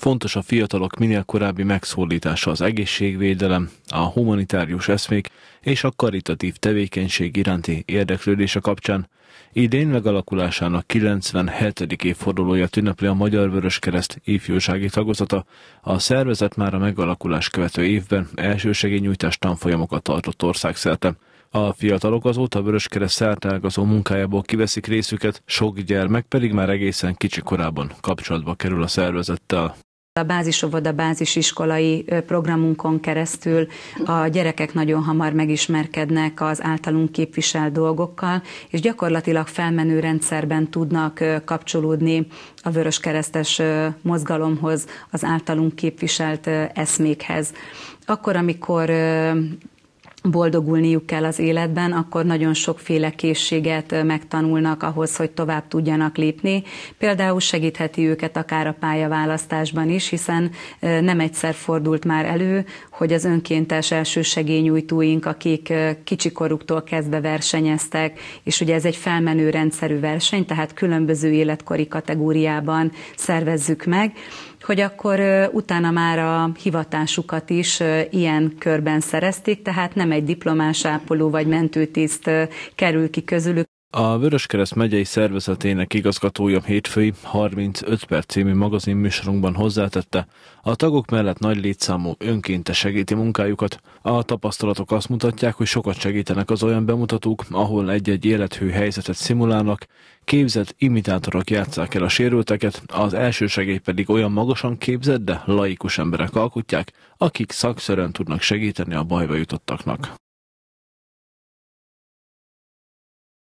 Fontos a fiatalok minél korábbi megszólítása az egészségvédelem, a humanitárius eszmék és a karitatív tevékenység iránti érdeklődése kapcsán. Idén megalakulásának 97. évfordulója ünnepli a Magyar Kereszt ifjúsági tagozata. A szervezet már a megalakulás követő évben elsősegélynyújtás tanfolyamokat tartott országszerte. A fiatalok azóta Kereszt szertágazó munkájából kiveszik részüket, sok gyermek pedig már egészen kicsi korában kapcsolatba kerül a szervezettel. A bázisovoda bázisiskolai programunkon keresztül a gyerekek nagyon hamar megismerkednek az általunk képviselt dolgokkal, és gyakorlatilag felmenő rendszerben tudnak kapcsolódni a Vöröskeresztes mozgalomhoz, az általunk képviselt eszmékhez. Akkor, amikor boldogulniuk kell az életben, akkor nagyon sokféle készséget megtanulnak ahhoz, hogy tovább tudjanak lépni. Például segítheti őket akár a pályaválasztásban is, hiszen nem egyszer fordult már elő, hogy az önkéntes első elsősegélynyújtóink, akik kicsikoruktól kezdve versenyeztek, és ugye ez egy felmenő rendszerű verseny, tehát különböző életkori kategóriában szervezzük meg, hogy akkor utána már a hivatásukat is ilyen körben szerezték, tehát nem egy diplomás ápoló vagy mentőtiszt kerül ki közülük. A Vöröskereszt megyei szervezetének igazgatója hétfői 35 perc című magazin műsorunkban hozzátette, a tagok mellett nagy létszámú önkéntes segíti munkájukat. A tapasztalatok azt mutatják, hogy sokat segítenek az olyan bemutatók, ahol egy-egy élethű helyzetet szimulálnak, képzett imitátorok játszák el a sérülteket, az első segély pedig olyan magasan képzett, de laikus emberek alkotják, akik szakszerűen tudnak segíteni a bajba jutottaknak.